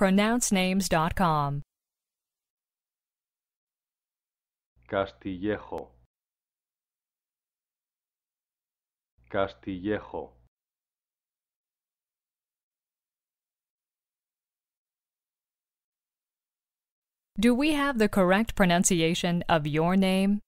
pronouncenames.com. Castillejo. Castillejo. Do we have the correct pronunciation of your name?